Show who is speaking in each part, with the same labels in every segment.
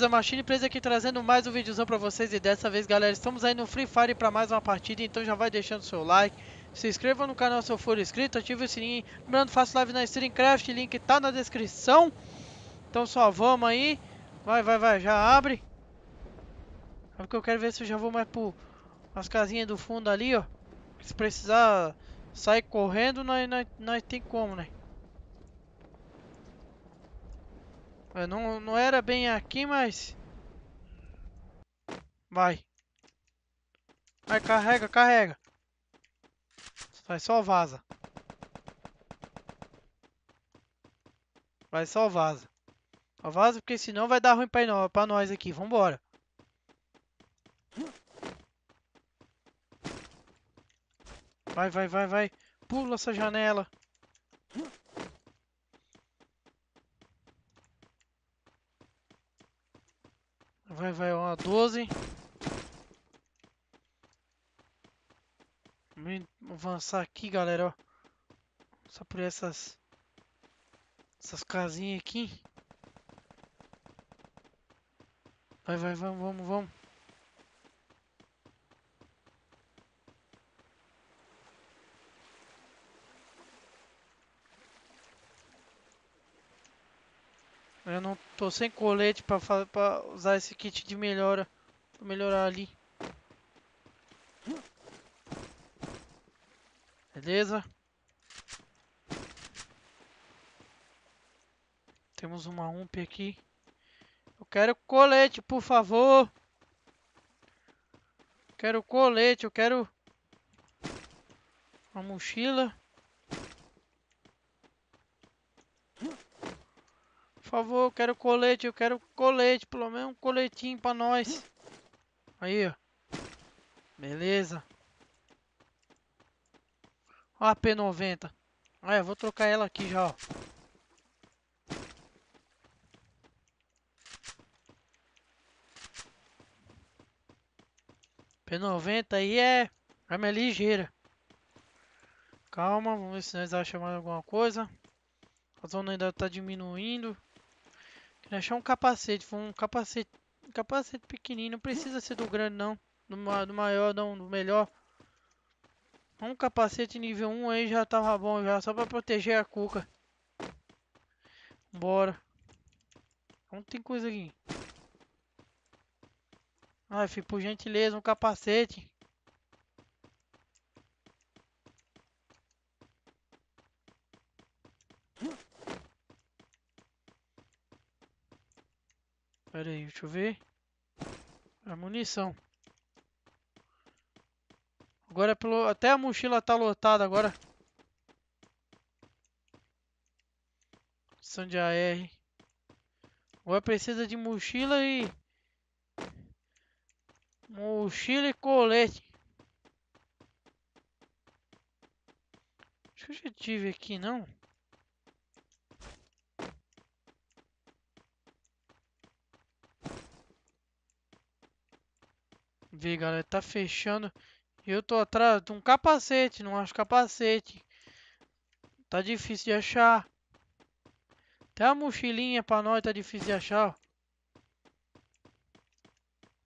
Speaker 1: beleza, Machine Plays aqui trazendo mais um videozão pra vocês E dessa vez, galera, estamos aí no Free Fire pra mais uma partida Então já vai deixando seu like Se inscreva no canal se eu for inscrito Ative o sininho Lembrando, faço live na Streamcraft Link tá na descrição Então só vamos aí Vai, vai, vai, já abre É porque eu quero ver se eu já vou mais pro... As casinhas do fundo ali, ó Se precisar sair correndo, nós, nós, nós tem como, né? não, não era bem aqui, mas... Vai. Vai, carrega, carrega. Vai, só vaza. Vai, só vaza. Só vaza, porque senão vai dar ruim pra nós, pra nós aqui. Vambora. Vai, vai, vai, vai. Pula essa janela. Aí vai uma 12. Vamos avançar aqui, galera, ó. Só por essas... Essas casinhas aqui. Vai, vai, vamos, vamos, vamos. Eu não tô sem colete pra, pra usar esse kit de melhora. Pra melhorar ali. Beleza? Temos uma ump aqui. Eu quero colete, por favor. quero colete, eu quero... Uma mochila. favor, eu quero colete, eu quero colete, pelo menos um coletinho pra nós. Aí, ó. Beleza. Ó a P90. Ah, eu vou trocar ela aqui já, ó. P90 aí é arma é ligeira. Calma, vamos ver se nós achamos mais alguma coisa. A zona ainda tá diminuindo. Quero achar um capacete. Foi um capacete. Um capacete pequenininho. Não precisa ser do grande, não. Do, do maior, não. Do melhor. Um capacete nível 1 aí já tava bom, já. Só pra proteger a cuca. Bora. Não tem coisa aqui? Ai, fui por gentileza, um capacete. Pera aí, deixa eu ver. A munição. Agora é pelo... até a mochila tá lotada agora. são de AR. Agora precisa de mochila e... Mochila e colete. Acho que eu já tive aqui, não? ver, galera. Tá fechando. Eu tô atrás de um capacete. Não acho capacete. Tá difícil de achar. Até a mochilinha pra nós tá difícil de achar.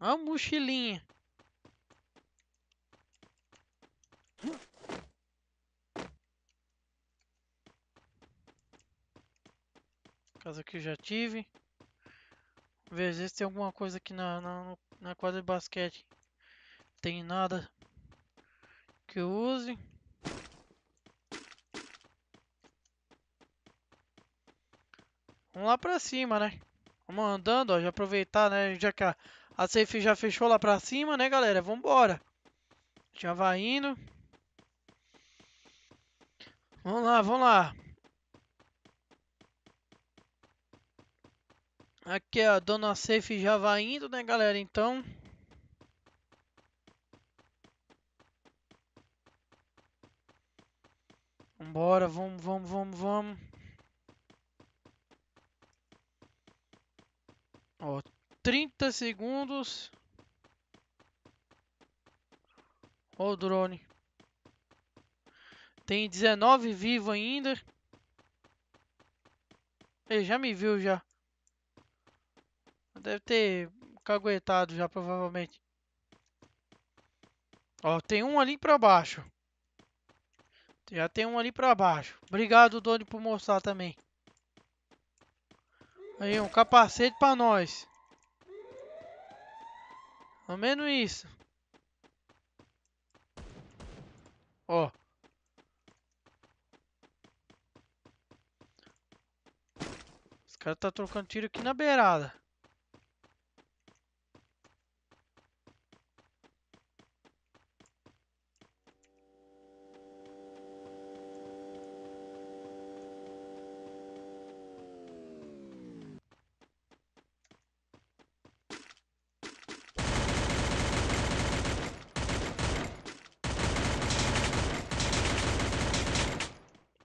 Speaker 1: A mochilinha. Casa que eu já tive. Vê se tem alguma coisa aqui na, na, na quadra de basquete tem nada que eu use. Vamos lá pra cima, né? Vamos andando, ó, já aproveitar, né? Já que a, a safe já fechou lá pra cima, né, galera? Vambora. Já vai indo. Vamos lá, vamos lá. Aqui, ó, a dona safe já vai indo, né, galera? Então... Vambora, vamos, vamos, vamos, vamos. Ó, 30 segundos. Ó o drone. Tem 19 vivo ainda. Ele já me viu já. Deve ter caguetado já, provavelmente. Ó, tem um ali pra baixo. Já tem um ali pra baixo. Obrigado, Doni, por mostrar também. Aí, um capacete pra nós. Pelo menos isso. Ó. Os caras tá trocando tiro aqui na beirada.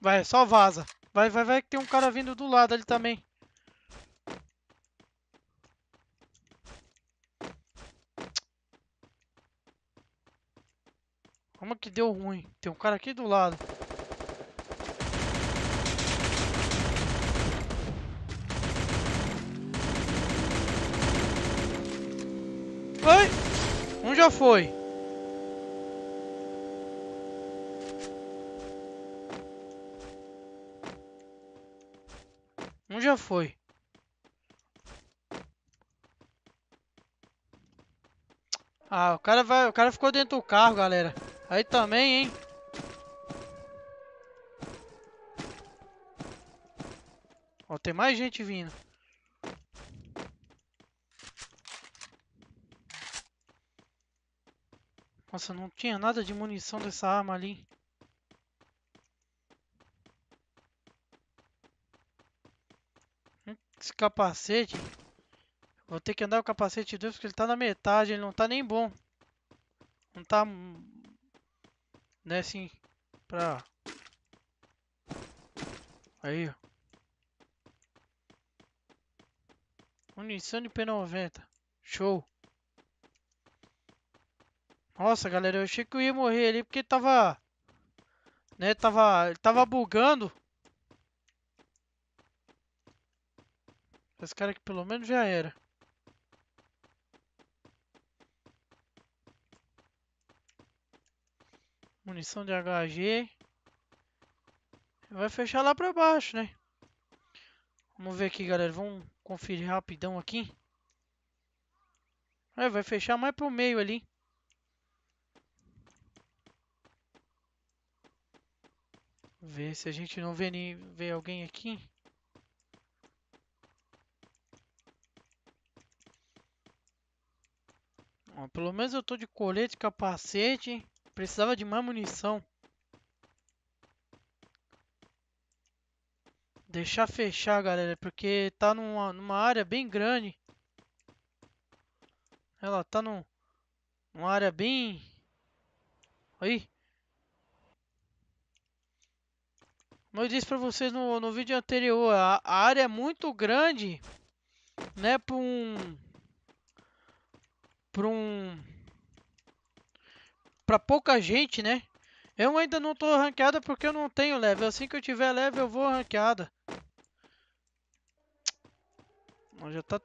Speaker 1: Vai, só vaza. Vai, vai, vai, que tem um cara vindo do lado ali também. Como que deu ruim? Tem um cara aqui do lado. Ai! Um já foi. Um já foi. Ah, o cara vai, o cara ficou dentro do carro, galera. Aí também, hein? Ó, tem mais gente vindo. Nossa, não tinha nada de munição dessa arma ali. esse capacete. Vou ter que andar com o capacete 2 porque ele tá na metade, ele não tá nem bom. Não tá. Né, assim. Pra. Aí, ó. Munição de P90. Show. Nossa, galera, eu achei que eu ia morrer ali porque tava. Né, tava. Ele tava bugando. Esse cara aqui pelo menos já era. Munição de HG. Vai fechar lá pra baixo, né? Vamos ver aqui, galera. Vamos conferir rapidão aqui. É, vai fechar mais pro meio ali. Ver se a gente não vê, vê alguém aqui. pelo menos eu tô de colete, capacete. Precisava de mais munição. Deixar fechar, galera, porque tá numa, numa área bem grande. Ela tá num, numa área bem... Aí. Como eu disse pra vocês no, no vídeo anterior, a, a área é muito grande, né, pra um para um para pouca gente, né? Eu ainda não tô ranqueada porque eu não tenho level. Assim que eu tiver level, eu vou ranqueada. Já tá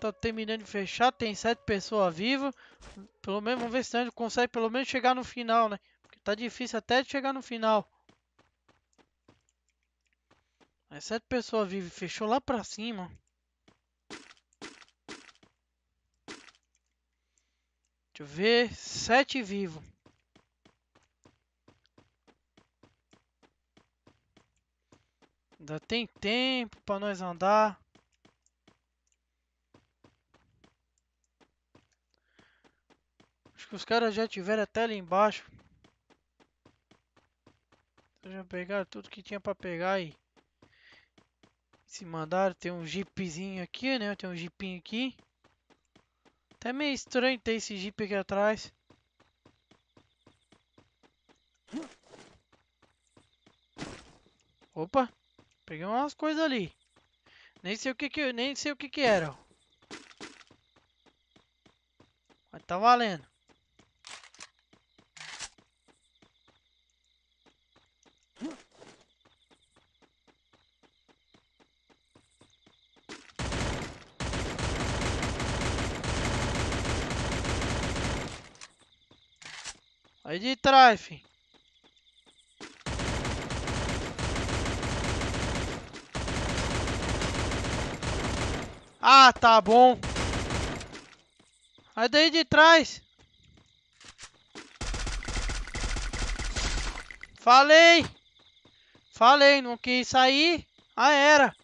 Speaker 1: tá terminando de fechar, tem sete pessoas vivas. Pelo menos vamos ver se a gente consegue pelo menos chegar no final, né? Porque tá difícil até de chegar no final. As sete pessoas vivem, fechou lá para cima. Ver sete vivo. Ainda tem tempo para nós andar. Acho que os caras já tiveram até ali embaixo. Já pegaram tudo que tinha para pegar aí. Se mandaram, tem um jeepzinho aqui, né? Tem um jeepinho aqui. Até meio estranho ter esse Jeep aqui atrás. Opa, peguei umas coisas ali. Nem sei o que que nem sei o que que era. Mas tá valendo. Sai de trás, filho. Ah, tá bom. Sai daí de trás. Falei. Falei, não quis sair. Ah, era.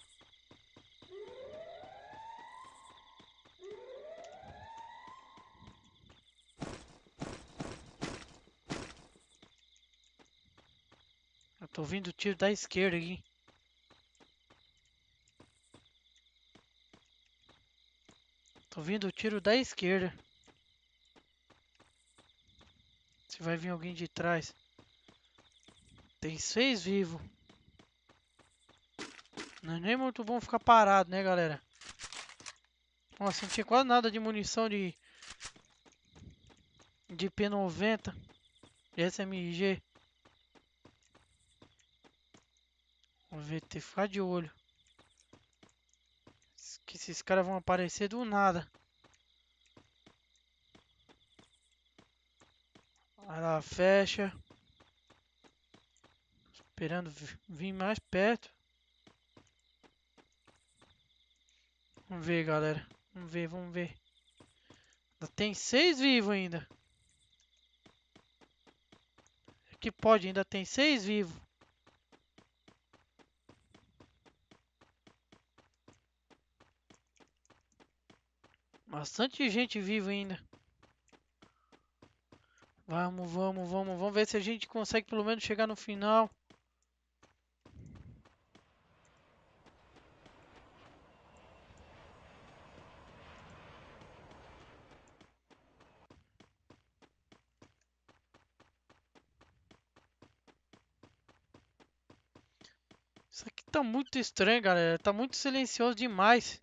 Speaker 1: Tô ouvindo tiro da esquerda aqui. Tô ouvindo o tiro da esquerda. Se vai vir alguém de trás. Tem seis vivos. Não é nem muito bom ficar parado, né, galera? Nossa, não tinha quase nada de munição de... De P90. De SMG. Tem que ficar de olho. Que esses caras vão aparecer do nada. Ela fecha. Esperando vir mais perto. Vamos ver, galera. Vamos ver, vamos ver. Ainda tem seis vivos ainda. Que pode, ainda tem seis vivos. Bastante gente viva ainda. Vamos, vamos, vamos. Vamos ver se a gente consegue pelo menos chegar no final. Isso aqui tá muito estranho, galera. Tá muito silencioso demais.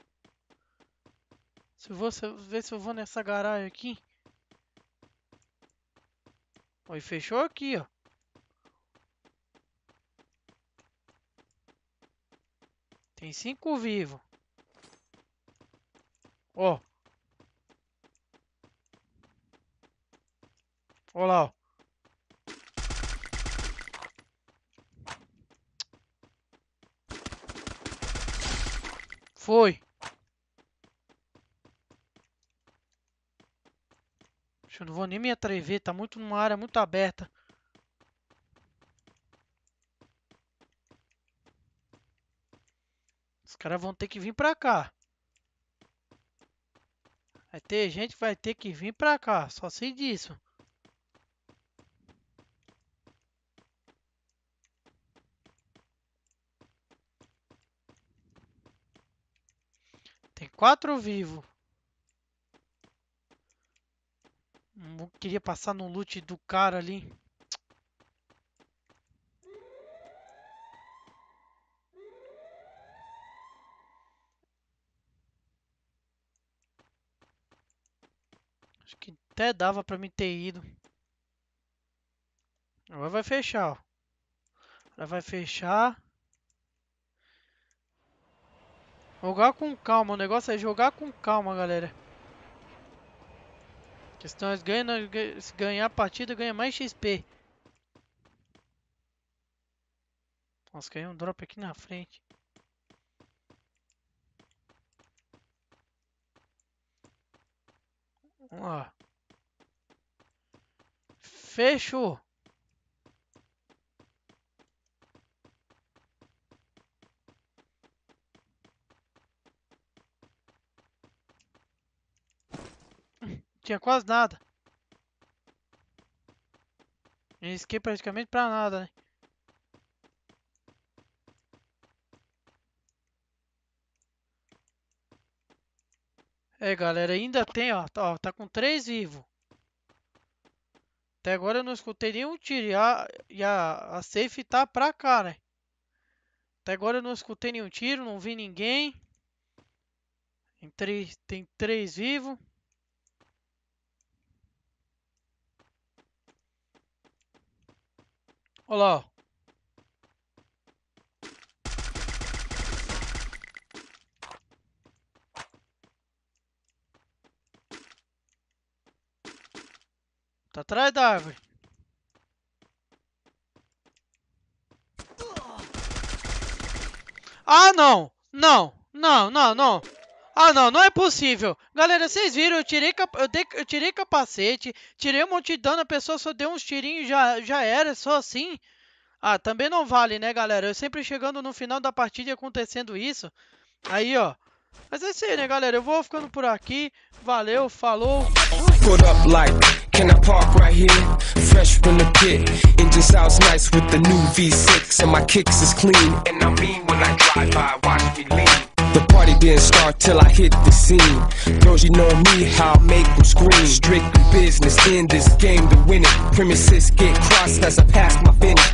Speaker 1: Se você se eu, ver se eu vou nessa garagem aqui. Ó, fechou aqui, ó. Tem cinco vivos. Ó. Ó lá, ó. Foi. vou nem me atrever, tá muito numa área muito aberta. Os caras vão ter que vir pra cá. Vai ter gente vai ter que vir pra cá, só sei disso. Tem quatro vivos. não queria passar no loot do cara ali. Acho que até dava pra mim ter ido. Agora vai fechar, ó. Agora vai fechar. Jogar com calma. O negócio é jogar com calma, galera. A questão é ganha, se ganhar a partida, ganha mais XP. Nossa, ganhei um drop aqui na frente. Ó. Fechou. Tinha quase nada. Risquei praticamente pra nada, né? É, galera, ainda tem, ó. Tá, ó, tá com três vivos. Até agora eu não escutei nenhum tiro. E a, e a, a safe tá pra cá, né? Até agora eu não escutei nenhum tiro, não vi ninguém. Tem três, tem três vivos. Olha lá. Tá atrás da árvore. Ah, não! Não, não, não, não! Ah, não, não é possível. Galera, vocês viram, eu tirei, eu, dei, eu tirei capacete, tirei um monte de dano, a pessoa só deu uns tirinhos e já, já era, só assim. Ah, também não vale, né, galera? Eu sempre chegando no final da partida e acontecendo isso. Aí, ó. Mas é isso aí, né, galera? Eu vou ficando por aqui. Valeu, falou. Put up like, can I park right here? Fresh from the pit. Engine sounds nice with the new V6. And my kicks is clean. And I mean when I drive by, watch me lean. The party didn't start till I hit the scene. Girls, you know me, how I make them scream. Strictly business, in this game to win it. Premises get crossed as I pass my finish.